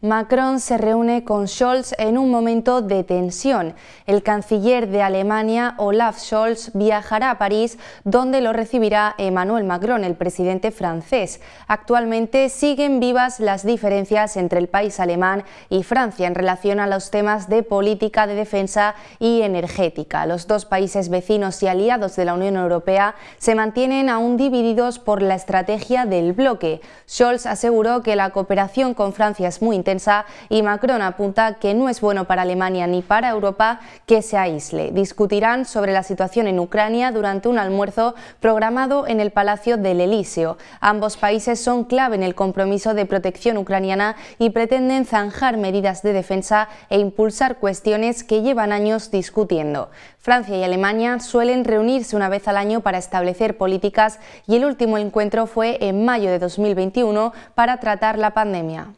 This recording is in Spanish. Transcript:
Macron se reúne con Scholz en un momento de tensión. El canciller de Alemania, Olaf Scholz, viajará a París, donde lo recibirá Emmanuel Macron, el presidente francés. Actualmente siguen vivas las diferencias entre el país alemán y Francia en relación a los temas de política de defensa y energética. Los dos países vecinos y aliados de la Unión Europea se mantienen aún divididos por la estrategia del bloque. Scholz aseguró que la cooperación con Francia es muy interesante y Macron apunta que no es bueno para Alemania ni para Europa que se aísle. Discutirán sobre la situación en Ucrania durante un almuerzo programado en el Palacio del Elíseo. Ambos países son clave en el compromiso de protección ucraniana y pretenden zanjar medidas de defensa e impulsar cuestiones que llevan años discutiendo. Francia y Alemania suelen reunirse una vez al año para establecer políticas y el último encuentro fue en mayo de 2021 para tratar la pandemia.